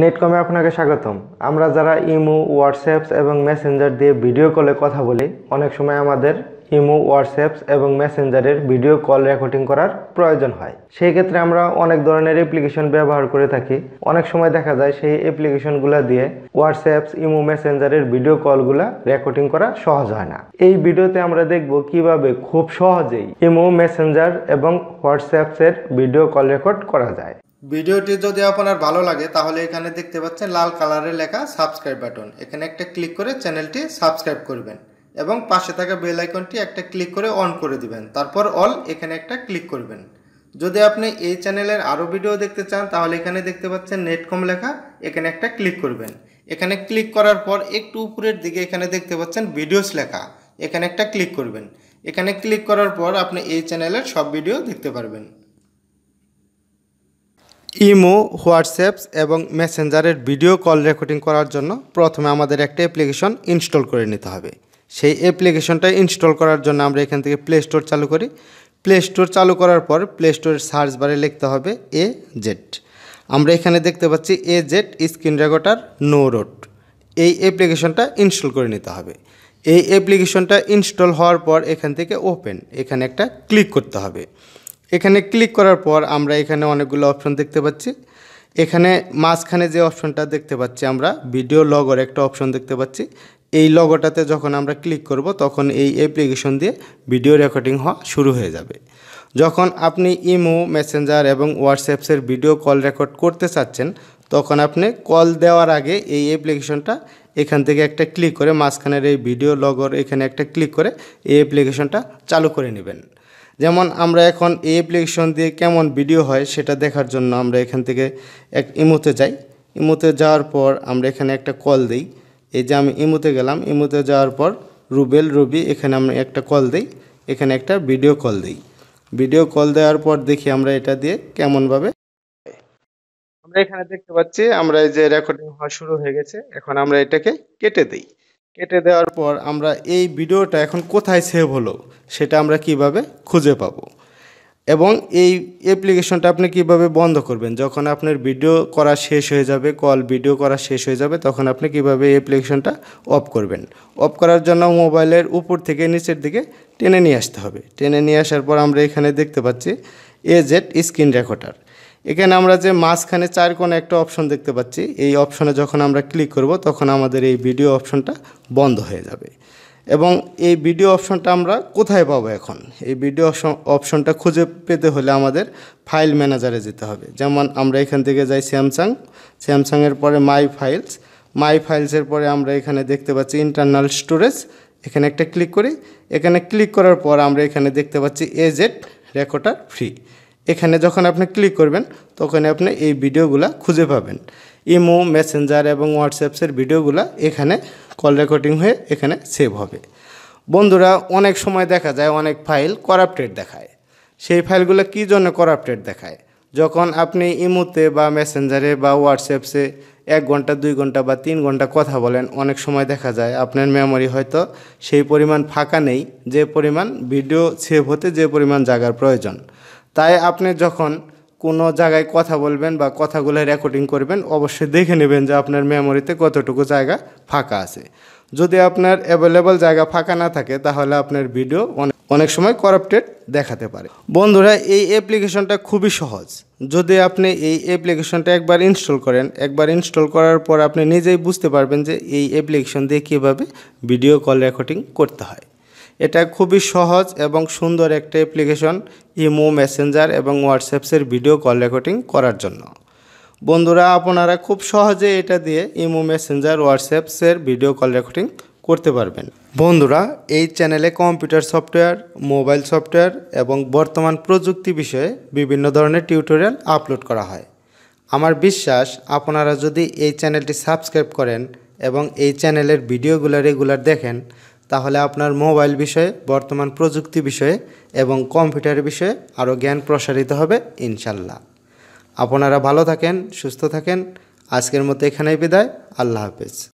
নেটকমে আপনাকে স্বাগতম আমরা যারা ইমো হোয়াটসঅ্যাপস এবং মেসেঞ্জার দিয়ে ভিডিও কলে কথা বলি অনেক সময় আমাদের ইমো হোয়াটসঅ্যাপস এবং মেসেঞ্জারের ভিডিও কল রেকর্ডিং করার প্রয়োজন হয় সেই ক্ষেত্রে আমরা অনেক ধরনের অ্যাপ্লিকেশন ব্যবহার করে থাকি অনেক সময় দেখা যায় সেই অ্যাপ্লিকেশনগুলো দিয়ে হোয়াটসঅ্যাপস ইমো মেসেঞ্জারের ভিডিও কলগুলো রেকর্ডিং করা সহজ হয় না এই ভিডিওতে আমরা দেখব কিভাবে খুব সহজেই ইমো মেসেঞ্জার এবং হোয়াটসঅ্যাপসের ভিডিও কল রেকর্ড করা যায় ভিডিওটি যদি আপনার ভালো লাগে তাহলে এখানে দেখতে পাচ্ছেন লাল কালারের লেখা সাবস্ক্রাইব বাটন এখানে একটা ক্লিক করে চ্যানেলটি সাবস্ক্রাইব করবেন এবং পাশে থাকা বেল আইকনটি একটা ক্লিক করে অন করে দিবেন তারপর অল এখানে একটা ক্লিক করবেন যদি আপনি এই চ্যানেলের আরও ভিডিও দেখতে চান তাহলে এখানে দেখতে পাচ্ছেন নেটকম লেখা এখানে একটা ক্লিক করবেন এখানে ক্লিক করার পর একটু উপরের দিকে এখানে দেখতে পাচ্ছেন ভিডিওস লেখা এখানে একটা ক্লিক করবেন এখানে ক্লিক করার পর আপনি এই চ্যানেলের সব ভিডিও দেখতে পারবেন ইমো হোয়াটসঅ্যাপস এবং মেসেঞ্জারের ভিডিও কল রেকর্ডিং করার জন্য প্রথমে আমাদের একটা অ্যাপ্লিকেশন ইনস্টল করে নিতে হবে সেই অ্যাপ্লিকেশনটা ইনস্টল করার জন্য আমরা এখান থেকে প্লে স্টোর চালু করি প্লে স্টোর চালু করার পর প্লে স্টোরের সার্চ বারে লিখতে হবে এ জেড আমরা এখানে দেখতে পাচ্ছি A Z screen recorder no root এই অ্যাপ্লিকেশনটা ইনস্টল করে নিতে হবে এই অ্যাপ্লিকেশনটা ইনস্টল হওয়ার পর এখান থেকে ওপেন এখানে একটা ক্লিক করতে হবে এখানে ক্লিক করার পর আমরা এখানে অনেকগুলো অপশন দেখতে পাচ্ছি এখানে মাঝখানে যে অপশনটা দেখতে পাচ্ছি আমরা ভিডিও লগর একটা অপশন দেখতে পাচ্ছি এই লগোটাতে যখন আমরা ক্লিক করব তখন এই অ্যাপ্লিকেশন দিয়ে ভিডিও রেকর্ডিং হওয়া শুরু হয়ে যাবে যখন আপনি ইমো মেসেঞ্জার এবং হোয়াটসঅ্যাপসের ভিডিও কল রেকর্ড করতে চাচ্ছেন তখন আপনি কল দেওয়ার আগে এই অ্যাপ্লিকেশনটা এখান থেকে একটা ক্লিক করে মাঝখানের এই ভিডিও লগর এখানে একটা ক্লিক করে এই অ্যাপ্লিকেশনটা চালু করে নেবেন যেমন আমরা এখন এই অ্যাপ্লিকেশন দিয়ে কেমন ভিডিও হয় সেটা দেখার জন্য আমরা এখান থেকে এক ইমোতে যাই ইমোতে যাওয়ার পর আমরা এখানে একটা কল দিই এই যে আমি ইমুতে গেলাম ইমুতে যাওয়ার পর রুবেল রুবি এখানে আমরা একটা কল দিই এখানে একটা ভিডিও কল দিই ভিডিও কল দেওয়ার পর দেখি আমরা এটা দিয়ে কেমনভাবে আমরা এখানে দেখতে পাচ্ছি আমরা এই যে রেকর্ডিং হওয়া শুরু হয়ে গেছে এখন আমরা এটাকে কেটে দিই কেটে দেওয়ার পর আমরা এই ভিডিওটা এখন কোথায় সেভ হলো সেটা আমরা কিভাবে খুঁজে পাবো এবং এই অ্যাপ্লিকেশনটা আপনি কিভাবে বন্ধ করবেন যখন আপনার ভিডিও করা শেষ হয়ে যাবে কল ভিডিও করা শেষ হয়ে যাবে তখন আপনি কিভাবে এই অ্যাপ্লিকেশনটা অফ করবেন অফ করার জন্য মোবাইলের উপর থেকে নিচের দিকে টেনে নিয়ে আসতে হবে টেনে নিয়ে আসার পর আমরা এখানে দেখতে পাচ্ছি এজেট স্ক্রিন রেকর্ডার এখানে আমরা যে মাঝখানে চার কোনো একটা অপশন দেখতে পাচ্ছি এই অপশনে যখন আমরা ক্লিক করব তখন আমাদের এই ভিডিও অপশনটা বন্ধ হয়ে যাবে এবং এই ভিডিও অপশনটা আমরা কোথায় পাবো এখন এই ভিডিও অপশনটা খুঁজে পেতে হলে আমাদের ফাইল ম্যানেজারে যেতে হবে যেমন আমরা এখান থেকে যাই স্যামসাং স্যামসাংয়ের পরে মাই ফাইলস মাই ফাইলসের পরে আমরা এখানে দেখতে পাচ্ছি ইন্টারনাল স্টোরেজ এখানে একটা ক্লিক করি এখানে ক্লিক করার পর আমরা এখানে দেখতে পাচ্ছি এজেট রেকর্ডার ফ্রি এখানে যখন আপনি ক্লিক করবেন তখন আপনি এই ভিডিওগুলা খুঁজে পাবেন ইমো মেসেঞ্জার এবং হোয়াটসঅ্যাপসের ভিডিওগুলো এখানে কল রেকর্ডিং হয়ে এখানে সেভ হবে বন্ধুরা অনেক সময় দেখা যায় অনেক ফাইল করাপ্টেড দেখায় সেই ফাইলগুলো কী জন্য করাপ্টেড দেখায় যখন আপনি ইমোতে বা মেসেঞ্জারে বা হোয়াটসঅ্যাপসে এক ঘন্টা দুই ঘন্টা বা তিন ঘন্টা কথা বলেন অনেক সময় দেখা যায় আপনার মেমোরি হয়তো সেই পরিমাণ ফাঁকা নেই যে পরিমাণ ভিডিও সেভ হতে যে পরিমাণ জায়গার প্রয়োজন তাই আপনি যখন কোনো জায়গায় কথা বলবেন বা কথাগুলো রেকর্ডিং করবেন অবশ্যই দেখে নেবেন যে আপনার মেমোরিতে কতটুকু জায়গা ফাঁকা আছে যদি আপনার অ্যাভেলেবল জায়গা ফাঁকা না থাকে তাহলে আপনার ভিডিও অনেক সময় করাপ্টেড দেখাতে পারে বন্ধুরা এই অ্যাপ্লিকেশনটা খুবই সহজ যদি আপনি এই অ্যাপ্লিকেশনটা একবার ইনস্টল করেন একবার ইনস্টল করার পর আপনি নিজেই বুঝতে পারবেন যে এই অ্যাপ্লিকেশন দিয়ে কীভাবে ভিডিও কল রেকর্ডিং করতে হয় এটা খুবই সহজ এবং সুন্দর একটা অ্যাপ্লিকেশন ইমো মেসেঞ্জার এবং হোয়াটসঅ্যাপসের ভিডিও কল রেকর্ডিং করার জন্য বন্ধুরা আপনারা খুব সহজে এটা দিয়ে ইমো মেসেঞ্জার হোয়াটসঅ্যাপসের ভিডিও কল রেকর্ডিং করতে পারবেন বন্ধুরা এই চ্যানেলে কম্পিউটার সফটওয়্যার মোবাইল সফটওয়্যার এবং বর্তমান প্রযুক্তি বিষয়ে বিভিন্ন ধরনের টিউটোরিয়াল আপলোড করা হয় আমার বিশ্বাস আপনারা যদি এই চ্যানেলটি সাবস্ক্রাইব করেন এবং এই চ্যানেলের ভিডিওগুলো রেগুলার দেখেন তাহলে আপনার মোবাইল বিষয়ে বর্তমান প্রযুক্তি বিষয়ে এবং কম্পিউটার বিষয়ে আরও জ্ঞান প্রসারিত হবে ইনশাল্লাহ আপনারা ভালো থাকেন সুস্থ থাকেন আজকের মতো এখানেই বিদায় আল্লাহ হাফেজ